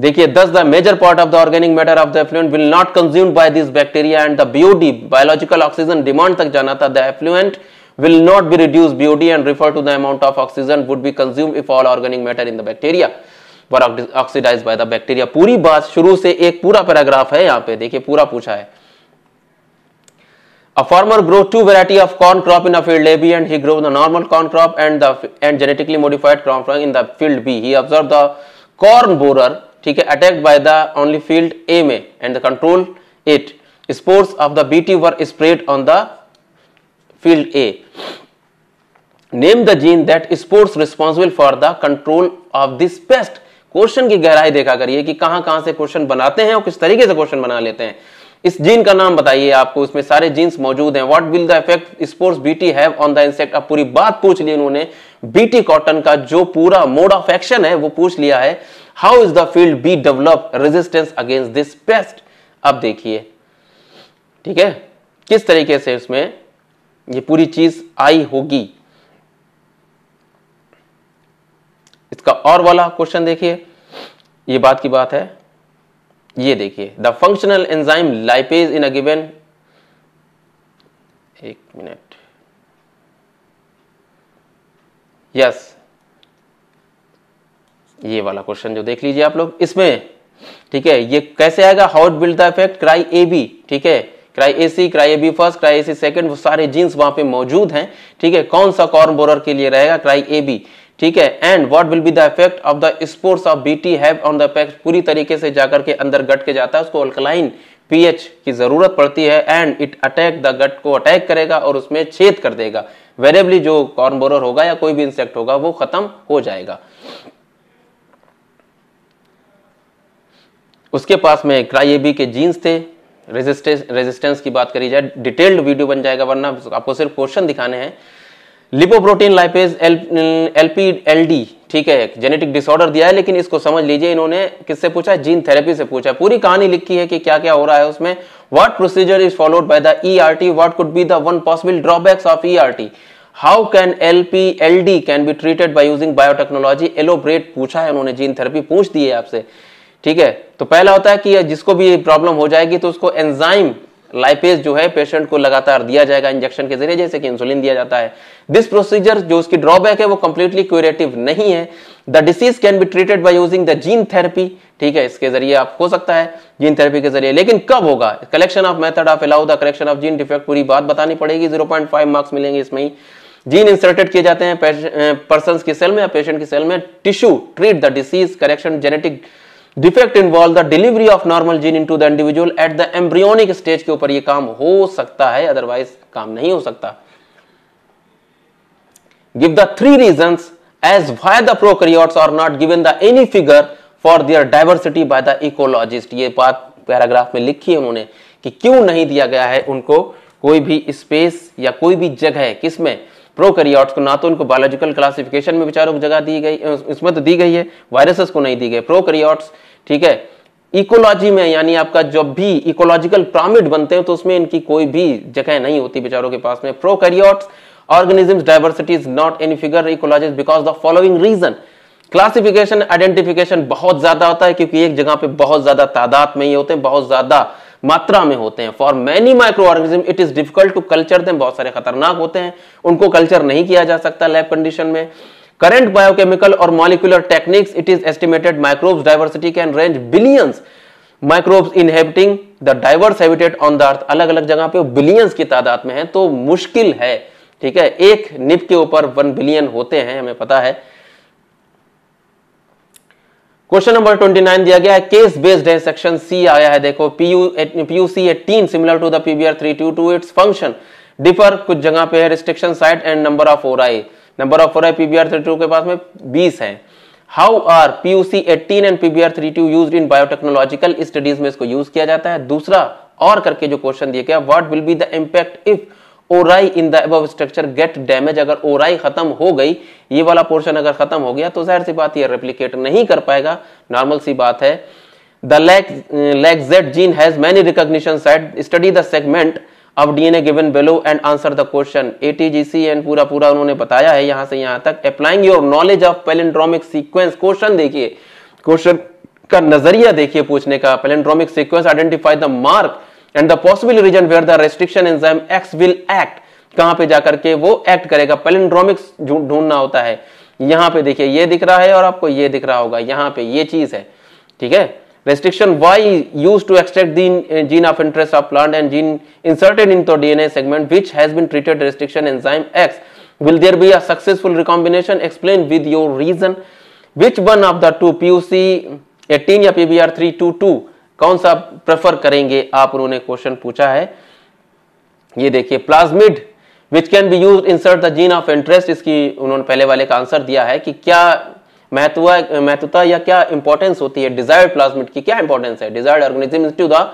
देखिए thus the major part of the organic matter of the effluent will not consumed by this bacteria and the BOD biological oxygen demand तक जाना था the effluent will not be reduce BOD and refer to the amount of oxygen would be consume if all organic matter in the bacteria were oxidise by the bacteria पूरी बात शुरू से एक पूरा paragraph है यहां पे देखिए पूरा पूछा है A farmer grows two variety of corn crop in a field A B and he grows the normal corn crop and the and genetically modified corn crop in the field B. He observed the corn borer ठीक है attacked by the only field A में and control it spores of the B T were spread on the field A name the gene that spores responsible for the control of this pest question की गहराई देखा करिए कि कहां कहां से question बनाते हैं और किस तरीके से क्वेश्चन बना लेते हैं इस जीन का नाम बताइए आपको इसमें सारे जीन्स मौजूद हैं what will the effect spores BT have on the insect अब पूरी बात पूछ ली उन्होंने बीटी कॉटन का जो पूरा मोड ऑफ एक्शन है वो पूछ लिया है how is the field B develop resistance against this pest अब देखिए ठीक है किस तरीके से इसमें ये पूरी चीज आई होगी इसका और वाला क्वेश्चन देखिए ये बात की बात है ये देखिए the functional enzyme lipase in a given एक मिनट यस ये वाला क्वेश्चन जो देख लीजिए आप लोग इसमें ठीक है ये कैसे आएगा how it build the effect cry A B ठीक है cry A C cry A B first cry A C second वो सारे जीन्स वहां पे मौजूद हैं ठीक है कौन सा कॉर्न बोरर के लिए रहेगा क्राई ए बी ठीक है and what will be the effect of the spores of B T have on the effect पूरी तरीके से जाकर के अंदर गट के जाता है उसको अल्कलाइन पीएच की जरूरत पड़ती है and it attack the gut को अटैक करेगा और उसमें छेद कर देगा वेरेबली जो कॉर्नबोरर होगा या कोई भी इंसेक्ट होगा वो खत्म हो जाएगा उसके पास में क्राई ए के जीन्स थे रेजिस्टेंस रेजिस्टेंस की बात करी जाए डिटेल्ड वीडियो बन जाएगा वरना आपको सिर्फ क्वेश्चन दिखाने हैं lipoprotein lipase L P L D ठीक है जेनेटिक डिसऑर्डर दिया है लेकिन इसको समझ लीजिए इन्होंने किससे पूछा है जीन थेरेपी से पूछा है पूरी कहानी लिखी है कि क्या क्या हो रहा है उसमें what procedure is followed by the E R T what could be the one possible drawbacks of E R T how can L P L D can be treated by using biotechnology elaborate पूछा है उन्होंने gene therapy पूछ दी है आपसे ठीक है तो पहला होता है कि जिसको भी प्रॉब्लम हो जाएगी तो उसको एंजाइम लाइपेज जो है पेशेंट को लगातार दिया जाएगा इंजेक्शन के जरिए जैसे कि इंसुलिन दिया जाता है दिस प्रोसीजर जो उसकी ड्रॉबैक है वो कंप्लीटली क्यूरेटिव नहीं है the disease can be treated by using the gene therapy ठीक है इसके जरिए आप हो सकता है जीन थेरेपी के जरिए लेकिन कब होगा collection of method of allow the collection of gene defect पूरी बात बतानी पड़ेगी जीरो मार्क्स मिलेंगे इसमें ही जीन इंसर्टेड किए जाते हैं पर्सन की सेल में या पेशेंट की सेल में tissue treat the disease correction genetic defect involve the delivery of normal gene into the individual at the embryonic stage के ऊपर ये काम हो सकता है अदरवाइज काम नहीं हो सकता give the three reason as the the prokaryotes are not given the any figure for their diversity by the ecologist ये बात पैराग्राफ में लिखी है उन्होंने कि क्यों नहीं दिया गया है उनको कोई भी स्पेस या कोई भी जगह किसमें प्रोकैरियोट्स को ना तो उनको बायोलॉजिकल क्लासिफिकेशन में बेचारों को जगह दी गई इसमें तो दी गई है वायरसेस को नहीं दी गई प्रोकैरियोट्स ठीक है इकोलॉजी में यानी आपका जब भी इकोलॉजिकल प्रामिड बनते हैं तो उसमें इनकी कोई भी जगह नहीं होती बेचारों के पास में prokaryotes organisms diversity is not in figure ecologist because the following reason classification identification बहुत ज्यादा होता है क्योंकि एक जगह पे बहुत ज्यादा तादाद में ही होते हैं बहुत ज्यादा मात्रा में होते हैं for many microorganism it is difficult to culture them बहुत सारे खतरनाक होते हैं उनको कल्चर नहीं किया जा सकता लैब कंडीशन में करंट बायोकेमिकल और molecular techniques it is estimated microbes diversity can range billions microbes inhabiting the diverse habitat on the earth अलग अलग जगह पे बिलियंस की तादाद में है तो मुश्किल है ठीक है एक निप के ऊपर वन बिलियन होते हैं हमें पता है क्वेश्चन नंबर 29 दिया गया है केस बेस्ड है सेक्शन सी आया है देखो PU PUC 18 similar to the PBR 322 it's function differ कुछ जगह पे है restriction site and number of ori number of ori PBR 32 के पास में 20 है how are PUC 18 and PBR 32 used in biotechnological studies में इसको यूज किया जाता है दूसरा और करके जो क्वेश्चन दिया गया what will be the impact if ori in the of structure get damage अगर ओराई खत्म हो गई ये वाला पोर्शन अगर खत्म हो गया तो जाहिर सी बात ये रेप्लीकेट नहीं कर पाएगा नॉर्मल सी बात है the lac lac Z gene has many recognition site study the segment of DNA given below and answer the question ATGC and पूरा पूरा उन्होंने बताया है यहां से यहां तक applying your knowledge of palindromic sequence question देखिए क्वेश्चन का नजरिया देखिए पूछने का palindromic sequence identify the mark and the possible region where the restriction enzyme X will act कहां पे जाकर के वो एक्ट करेगा पेलेंड्रोमिक्स ढूंढना होता है यहां पे देखिए ये दिख रहा है और आपको ये दिख रहा होगा यहां पे ये चीज है ठीक है restriction Y use to extract then gene of interest of plant and gene inserted into DNA segment which has been treated restriction enzyme X will there be a successful recombination explain with your reason which one of the two PUC 18 या PBR कौन सा prefer करेंगे आप उन्होंने question पूछा है ये देखिए plasmid which can be use insert the gene of interest इसकी उन्होंने पहले वाले का आंसर दिया है कि क्या महत्व महत्वता या क्या इंपॉर्टेंस होती है डिजायर्ड प्लाज्मिड की क्या इंपॉर्टेंस है desired organism to the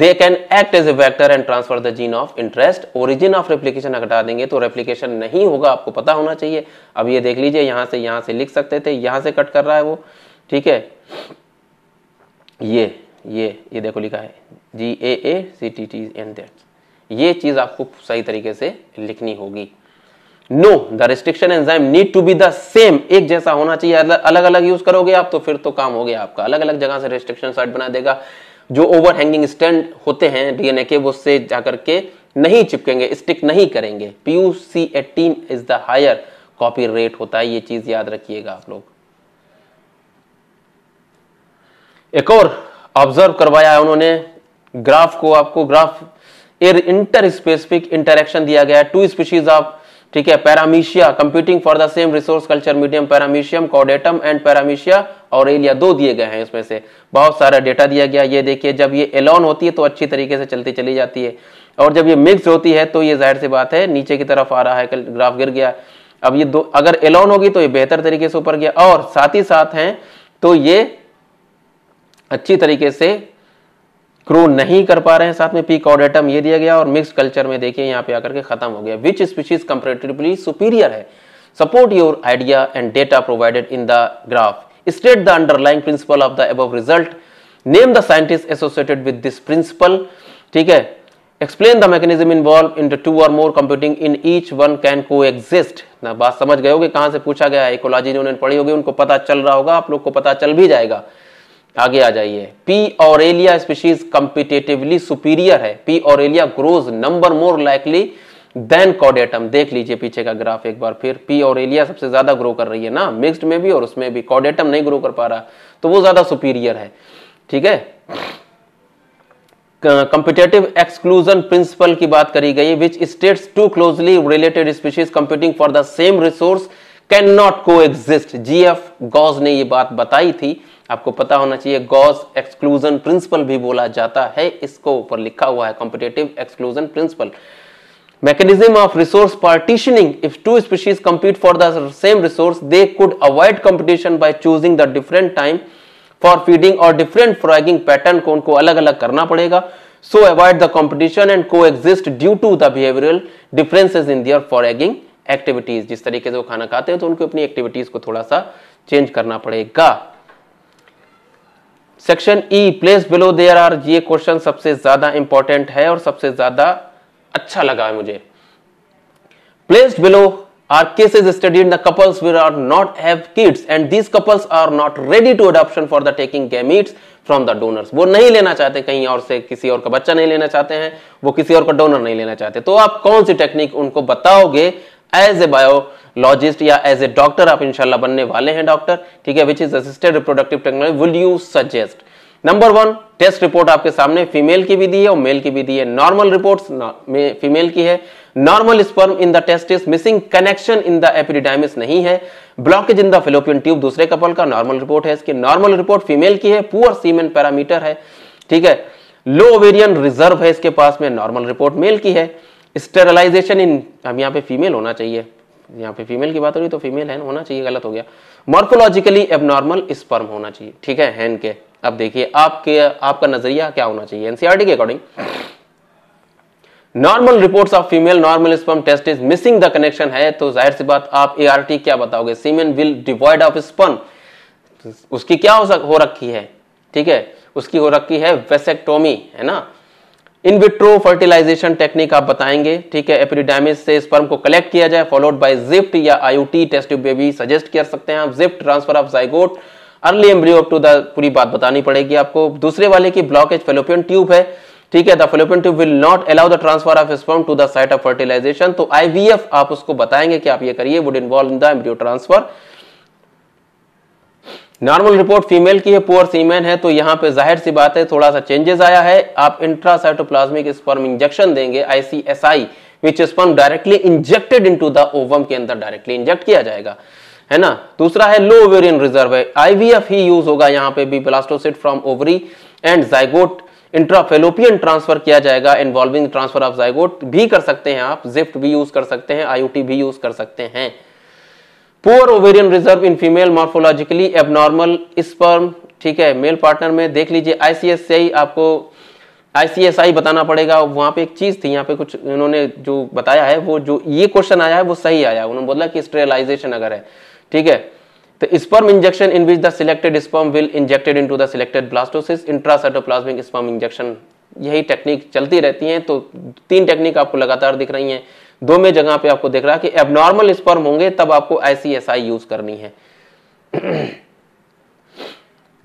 they can act as a vector and transfer the gene of interest origin of replication हटा देंगे तो रेप्लीकेशन नहीं होगा आपको पता होना चाहिए अब ये देख लीजिए यहां से यहां से लिख सकते थे यहां से कट कर रहा है वो ठीक है ये ये ये देखो लिखा है G A A C T T N that ये चीज़ आपको सही तरीके से लिखनी होगी no the restriction enzyme need to be the same एक जैसा होना चाहिए अलग अलग यूज करोगे आप तो फिर तो काम हो गया आपका अलग अलग जगह से रिस्ट्रिक्शन साइड बना देगा जो ओवर हैंगिंग स्टैंड होते हैं डीएनए के वो से जाकर के नहीं चिपकेंगे स्टिक नहीं करेंगे P U C eighteen is the higher copy rate होता है ये चीज याद रखिएगा आप लोग एक और ऑब्जर्व करवाया है उन्होंने ग्राफ को आपको ग्राफ एर इंटर स्पेसिफिक इंटरेक्शन दिया गया है टू स्पीशीज ऑफ ठीक है paramecia competing for the same resource culture medium paramecium caudatum and paramecia aurelia दो दिए गए हैं इसमें से बहुत सारा डेटा दिया गया ये देखिए जब ये एलोन होती है तो अच्छी तरीके से चलती चली जाती है और जब ये मिक्स होती है तो ये जाहिर सी बात है नीचे की तरफ आ रहा है कल ग्राफ गिर गया अब ये दो अगर एलोन होगी तो ये बेहतर तरीके से ऊपर गया और साथ ही साथ हैं तो ये अच्छी तरीके से क्रो नहीं कर पा रहे हैं साथ में पीक ऑडेटम ये दिया गया और मिक्स कल्चर में देखिए यहाँ पे आकर के खत्म हो गया विच स्पीशीज कंपेरेटिवली सुपीरियर है support your idea and data provided in the graph state the underline principle of the above result name the scientist associated with this principle ठीक है explain the mechanism involve in the two or more competing in each one can coexist ना बात समझ गए होगी से पूछा गया है इकोलॉजी उन्होंने पढ़ी होगी उनको पता चल रहा होगा आप लोग को पता चल भी जाएगा आगे आ जाइए P aurelia species competitively superior है P aurelia grows number more likely than caudatum देख लीजिए पीछे का ग्राफ एक बार फिर पी ऑरेलिया सबसे ज्यादा ग्रो कर रही है ना मिक्स्ड में भी और उसमें भी कॉडेटम नहीं ग्रो कर पा रहा तो वो ज्यादा सुपीरियर है ठीक है कंपिटेटिव एक्सक्लूजन प्रिंसिपल की बात करी गई which state two closely related species competing for the same resource can not coexist G F Gause ने ये बात बताई थी आपको पता होना चाहिए गॉस एक्सक्लूजन प्रिंसिपल भी बोला जाता है इसको ऊपर लिखा हुआ है competitive exclusion principle mechanism of resource partitioning if two species compete for the same resource they could avoid competition by choosing the different time for feeding or different foraging pattern को उनको अलग अलग करना पड़ेगा so avoid the competition and coexist due to the behavioural differences in their foraging activities जिस तरीके से वो खाना खाते हैं तो उनको अपनी एक्टिविटीज को थोड़ा सा चेंज करना पड़ेगा section E place below there are ये क्वेश्चन सबसे ज्यादा इंपॉर्टेंट है और सबसे ज्यादा अच्छा लगा मुझे place below are cases studied in the couples will are not have kids and these couples are not ready to adoption for the taking gametes from the donors वो नहीं लेना चाहते कहीं और से किसी और का बच्चा नहीं लेना चाहते हैं वो किसी और का डोनर नहीं लेना चाहते तो आप कौन सी टेक्निक उनको बताओगे एज ए बायोलॉजिस्ट या एज ए डॉक्टर आप इंशाल्लाह बनने वाले हैं डॉक्टर ठीक है which is assisted reproductive technology will you suggest number one test report आपके सामने फीमेल की भी दी है और मेल की भी दी है नॉर्मल रिपोर्ट फीमेल की है normal sperm in the test is missing connection in the epididymis नहीं है blockage in the fallopian tube दूसरे कपल का नॉर्मल रिपोर्ट है इसकी नॉर्मल रिपोर्ट फीमेल की है पुअर सीमेन पैरामीटर है ठीक है लो ओवेरियन रिजर्व है इसके पास में नॉर्मल रिपोर्ट मेल की है स्टेरलाइजेशन इन अब यहाँ पे फीमेल होना चाहिए यहाँ पे फीमेल की बात हो रही तो फीमेल हैन होना चाहिए गलत हो गया मॉर्फोलॉजिकली एबनॉर्मल स्पर्म होना चाहिए ठीक है हैन के अब देखिए आपके आपका नजरिया क्या होना चाहिए एनसीआर e के according normal reports of female normal sperm test is missing the connection है तो जाहिर सी बात आप एआरटी क्या बताओगे semen will devoid of sperm उसकी क्या हो, सक, हो रखी है ठीक है उसकी हो रखी है वेसेक्टोमी है ना इन विट्रो फर्टिलाइजेशन टेक्निक आप बताएंगे ठीक है एपिडिडामिस से स्पर्म को कलेक्ट किया जाए फॉलोड बाय जिफ्ट या IOT test tube baby suggest कर सकते हैं आप GIFT transfer of zygote early embryo up to the पूरी बात बतानी पड़ेगी आपको दूसरे वाले की ब्लॉकेज फेलोपियन ट्यूब है ठीक है the fallopian tube will not allow the transfer of sperm to the site of fertilisation तो आईवीएफ आप उसको बताएंगे कि आप ये करिए would involve in the embryo transfer normal report female की है पुअर सीमेन है तो यहाँ पे जाहिर सी बात है थोड़ा सा चेंजेस आया है आप इंट्रासाइटोप्लाज्मिक स्पर्म इंजेक्शन देंगे ICSI which sperm directly injected into the ovum के अंदर डायरेक्टली इंजेक्ट किया जाएगा है ना दूसरा है लो ओवेरियन रिजर्व है आईवीएफ ही यूज होगा यहाँ पे भी blastocyst from ovary and zygote intrafallopian transfer किया जाएगा इन्वॉल्विंग ट्रांसफर ऑफ जाइगोट भी कर सकते हैं आप जिफ्ट भी यूज कर सकते हैं आईओटी भी यूज कर सकते हैं poor ovarian reserve in female morphologically abnormal sperm ठीक है मेल पार्टनर में देख लीजिए आईसीएसआई आपको आईसीएसआई बताना पड़ेगा वहां पे एक चीज़ थी यहाँ पे कुछ उन्होंने जो बताया है वो जो ये क्वेश्चन आया है वो सही आया उन्होंने बोला कि स्टेरलाइजेशन अगर है ठीक है तो sperm injection in which the selected sperm will injected into the selected blastocyst intracytoplasmic sperm injection यही टेक्निक चलती रहती है तो तीन टेक्निक आपको लगातार दिख रही हैं दो में जगह पे आपको देख रहा है कि एबनॉर्मल स्पर्म होंगे तब आपको आईसीएसआई यूज करनी है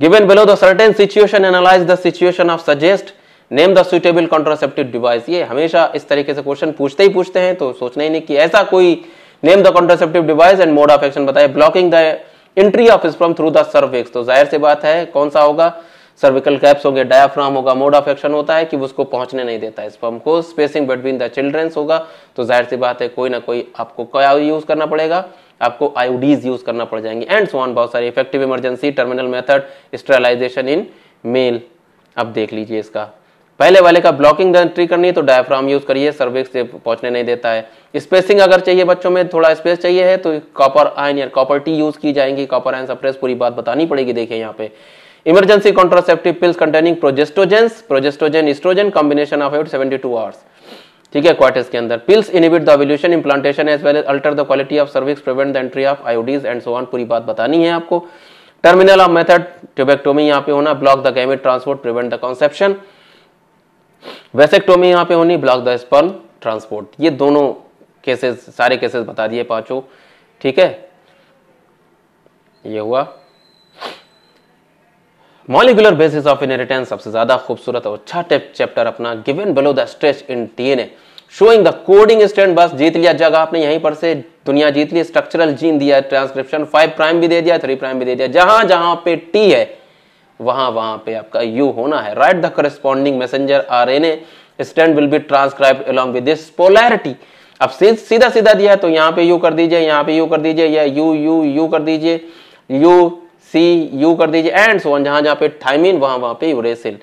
given below the certain situation analyse the situation of suggest name the suitable contraceptive device ये हमेशा इस तरीके से क्वेश्चन पूछते ही पूछते हैं तो सोचना ही नहीं कि ऐसा कोई name the contraceptive device and mode of action बताए blocking the entry of sperm through the cervix तो जाहिर सी बात है कौन सा होगा सर्विकल कैप्स हो गया डायाफ्राम होगा मोड ऑफ एक्शन होता है कि उसको पहुंचने नहीं देता है स्पर्म को स्पेसिंग बिटवीन द चिल्ड्रंस होगा तो जाहिर सी बात है कोई ना कोई आपको क्या यूज करना पड़ेगा आपको आईओडीज यूज करना पड़ जाएंगे एंड सोन बहुत सारे effective emergency terminal method sterilisation in male अब देख लीजिए इसका पहले वाले का ब्लॉकिंग एंट्री करनी है तो डायफ्राम यूज करिए सर्विक्स से पहुंचने नहीं देता है स्पेसिंग अगर चाहिए बच्चों में थोड़ा स्पेस चाहिए है तो कॉपर आयन या कॉपर टी यूज की जाएंगी कॉपर आयन सप्रेस पूरी बात बतानी पड़ेगी देखिए यहाँ पे emergency contraceptive pills containing progestogens progestogen estrogen combination of 72 hours ठीक है क्वार्टर्स के अंदर pills inhibit the ovulation implantation as well as alter the quality of service prevent the entry of IODs and so on पूरी बात बतानी है आपको terminal of method tubectomy यहाँ पे होना block the gamete transport prevent the conception vasectomy यहाँ पे होनी ब्लॉक द स्पर्म ट्रांसपोर्ट ये दोनों केसेस सारे केसेस बता दिए पांचों ठीक है ये हुआ मॉलिकुलर बेसिस ऑफ इनहेरिटेंस सबसे ज्यादा खूबसूरत और अच्छा चैप्टर अपना given below the stretch in DNA showing the coding strand बस जीत लिया जगह आपने यहीं पर से दुनिया जीत ली स्ट्रक्चरल जीन दिया ट्रांसक्रिप्शन फाइव प्राइम भी दे दिया थ्री प्राइम भी दे दिया जहां जहां पे टी है वहां वहां पे आपका यू होना है write the corresponding messenger R N A strand will be transcribe along with this polarity अब सीधा सीधा दिया तो यहाँ पे यू कर दीजिए यहाँ पे यू कर दीजिए या यू यू यू कर दीजिए यू सी यू कर दीजिए एंड सोन जहां जहां पे थाइमिन वहां वहां पे uracil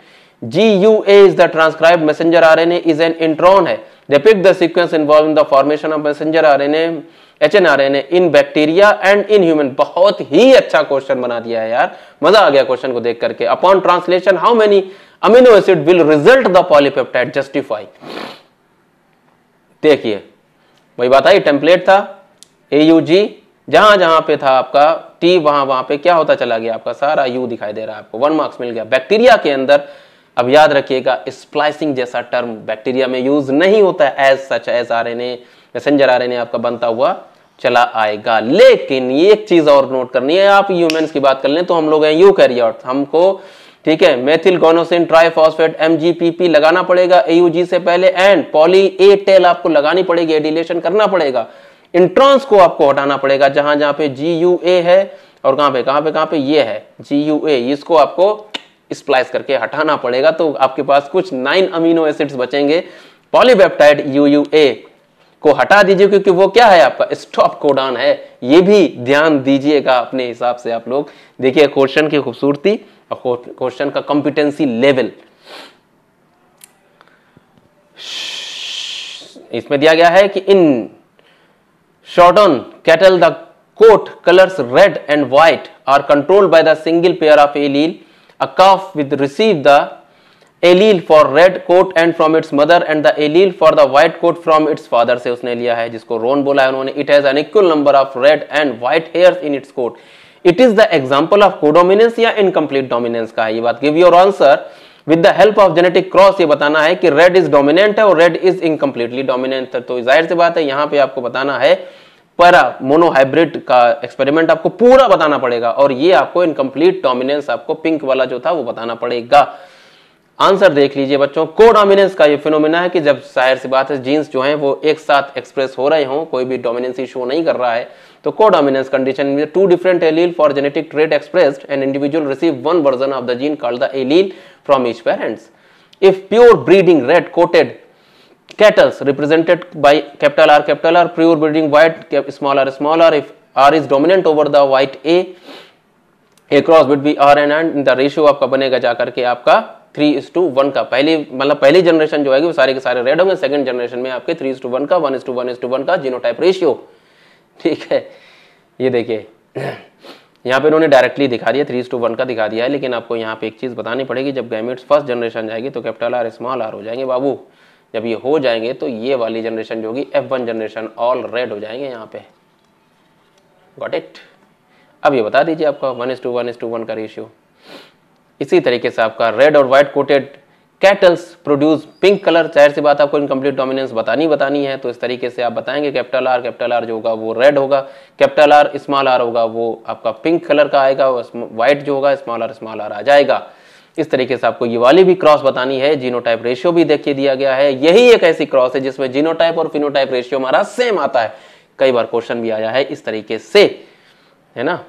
G U A is the transcribe messenger R N as an intron है depict the sequence involve in the formation of messenger R N H N R N A in bacteria and in human बहुत ही अच्छा question बना दिया है यार मजा आ गया क्वेश्चन को देख करके upon translation how many amino acid will result the polypeptide justify देखिए वही बात आई टेम्पलेट था ए यू जी जहां जहां पे था आपका टी वहां वहां पे क्या होता चला गया आपका सारा यू दिखाई दे रहा है आपको वन मार्क्स मिल गया बैक्टीरिया के अंदर अब याद रखिएगा स्प्लाइसिंग जैसा टर्म बैक्टीरिया में यूज नहीं होता है as such as R N messenger R N A आपका बनता हुआ चला आएगा लेकिन ये एक चीज और नोट करनी है आप ह्यूमंस की बात कर लें तो हम लोग हैं यू कैरियर हमको ठीक है मेथिल गोनोसिन ट्राइफॉस्फेट एमजीपीपी लगाना पड़ेगा एयूजी से पहले एंड पॉली ए टेल आपको लगानी पड़ेगी एडिलेशन करना पड़ेगा इंट्रॉन्स को आपको हटाना पड़ेगा जहां जहां पे जी यू ए है और कहां पे कहां पे कहां पे ये है जी यू ए इसको आपको स्प्लाइस करके हटाना पड़ेगा तो आपके पास कुछ नाइन अमीनो एसिड्स बचेंगे पॉलीबेप्टाइड यू यू ए को हटा दीजिए क्योंकि वो क्या है आपका स्टॉप कोडान है ये भी ध्यान दीजिएगा अपने हिसाब से आप लोग देखिए क्वेश्चन की खूबसूरती और क्वेश्चन का कॉम्पिटेंसी लेवल इसमें दिया गया है कि in shorthorn cattle the coat colours red and white are control by the single pair of allele A calf will receive the allele for red coat and from its mother and the allele for the white coat from its father से उसने लिया है जिसको roan बोला है उन्होंने it has an equal number of red and white hairs in its coat it is the example of codominance या incomplete dominance का है ये बात give your answer with the help of genetic cross ये बताना है कि रेड इज डोमिनेंट है और रेड इज इनकम्प्लीटली डोमिनेंट है तो जाहिर सी बात है यहां पे आपको बताना है पर मोनोहाइब्रिड का एक्सपेरिमेंट आपको पूरा बताना पड़ेगा और ये आपको इनकम्प्लीट डोमिनेंस आपको पिंक वाला जो था वो बताना पड़ेगा आंसर देख लीजिए बच्चों को डोमिनेंस का ये फिनोमिना है कि जब जाहिर सी बात है जीन्स जो है वो एक साथ एक्सप्रेस हो रहे हों कोई भी डोमिनेंस शो नहीं कर रहा है तो कोडोमिनेंस कंडीशन में two different allele for genetic trait express and individual receive one version of the gene called the allele from each parents if pure breeding red coated cattles represented by capital R capital R pure breeding white small R small R if R is dominant over the white a a cross with B R N and the ratio आपका बनेगा जाकर के आपका three is to one का पहली मतलब पहली generation जो है वो सारे के सारे रेड होंगे सेकंड जनरेशन में आपके थ्री इज टू वन का one is to one is to one का जीनो रेशियो ठीक है ये देखिए यहाँ पे इन्होंने डायरेक्टली दिखा दिया थ्री टू वन का दिखा दिया है लेकिन आपको यहाँ पे एक चीज़ बतानी पड़ेगी जब गैमिट्स फर्स्ट जनरेशन जाएगी तो कैपिटल आर स्मॉल आर हो जाएंगे बाबू जब ये हो जाएंगे तो ये वाली जनरेशन जो होगी F one generation all red हो जाएंगे यहाँ पे गॉट इट अब ये बता दीजिए आपका one is to one is to one का रेशियो इसी तरीके से आपका रेड और white coated cattles produce pink colour जाहिर सी बात आपको इनकम्प्लीट डोमिनेंस बतानी बतानी है तो इस तरीके से आप बताएंगे कैपिटल आर कैपिटल आर जो होगा वो रेड होगा कैपिटल आर स्मॉल आर होगा वो आपका पिंक कलर का आएगा व्हाइट जो होगा स्मॉल आर स्मॉल आर आ जाएगा इस तरीके से आपको ये वाली भी क्रॉस बतानी है जीनोटाइप रेशियो भी देखिए दिया गया है यही एक ऐसी क्रॉस है जिसमें जीनोटाइप और फिनोटाइप रेशियो हमारा सेम आता है कई बार क्वेश्चन भी आया है इस तरीके से है ना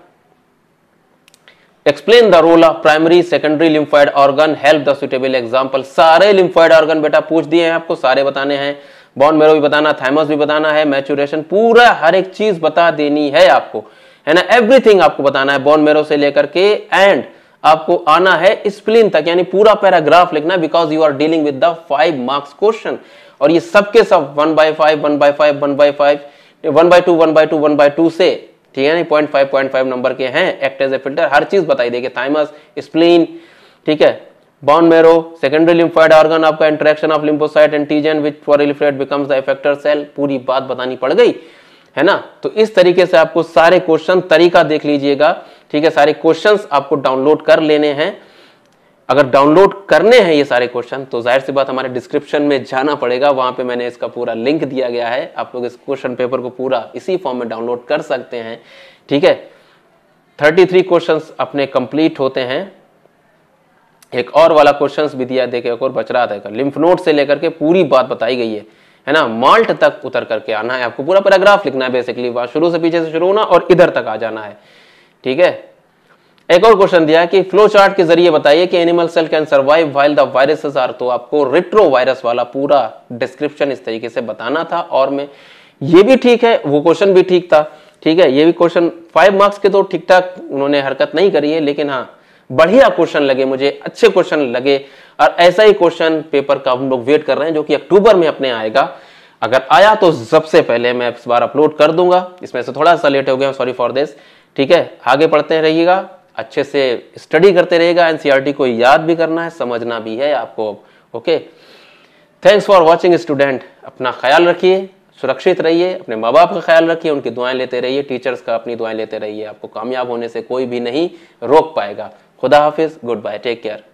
explain the role of primary secondary lymphoid organ help the suitable example सारे लिम्फाइड ऑर्गन बेटा पूछ दिए हैं आपको सारे बताने हैं बॉन मेरो भी बताना थाइमस भी बताना है मैचुरेशन पूरा हर एक चीज बता देनी है आपको है ना एवरीथिंग आपको बताना है बॉन मेरो से लेकर के एंड आपको आना है स्प्लिन तक यानी पूरा पैराग्राफ लिखना because you are dealing with the five marks question और ये सबके सब one by five one by five one by five one by two one by two one by two से ठीक है नहीं point five point five number के हैं एक्ट एज ए फिल्टर हर चीज़ बताई देगी थाइमस स्प्लीन ठीक है bone marrow secondary lymphoid organ आपका interaction of lymphocyte antigen which for इलिफ्रेट becomes the effector cell पूरी बात बतानी पड़ गई है ना तो इस तरीके से आपको सारे क्वेश्चन तरीका देख लीजिएगा ठीक है सारे क्वेश्चंस आपको डाउनलोड कर लेने हैं अगर डाउनलोड करने हैं ये सारे क्वेश्चन तो जाहिर सी बात हमारे डिस्क्रिप्शन में जाना पड़ेगा वहां पे मैंने इसका पूरा लिंक दिया गया है आप लोग इस क्वेश्चन पेपर को पूरा इसी फॉर्म में डाउनलोड कर सकते हैं ठीक है 33 क्वेश्चंस अपने कंप्लीट होते हैं एक और वाला क्वेश्चन भी दिया देखे और बच रहा था लिम्फ नोट से लेकर के पूरी बात बताई गई है है ना माल्ट तक उतर करके आना है आपको पूरा पैराग्राफ लिखना है बेसिकली शुरू से पीछे से शुरू होना और इधर तक आ जाना है ठीक है एक और क्वेश्चन दिया कि फ्लो चार्ट के जरिए बताइए कि animal cell can survive while the viruses are तो आपको रिट्रो वायरस वाला पूरा डिस्क्रिप्शन इस तरीके से बताना था और मैं ये भी ठीक है वो क्वेश्चन भी ठीक था ठीक है ये भी क्वेश्चन फाइव मार्क्स के तो ठीक ठाक उन्होंने हरकत नहीं करी है लेकिन हाँ बढ़िया क्वेश्चन लगे मुझे अच्छे क्वेश्चन लगे और ऐसा ही क्वेश्चन पेपर का हम लोग वेट कर रहे हैं जो कि अक्टूबर में अपने आएगा अगर आया तो सबसे पहले मैं इस बार अपलोड कर दूंगा इसमें से थोड़ा सा लेट हो गया सॉरी फॉर दिस ठीक है आगे पढ़ते रहिएगा अच्छे से स्टडी करते रहेगा एनसीईआरटी e को याद भी करना है समझना भी है आपको okay thanks for watching student अपना ख्याल रखिए सुरक्षित रहिए अपने माँ बाप का ख्याल रखिए उनकी दुआएं लेते रहिए टीचर्स का अपनी दुआएं लेते रहिए आपको कामयाब होने से कोई भी नहीं रोक पाएगा खुदा हाफिज़ गुड बाय टेक केयर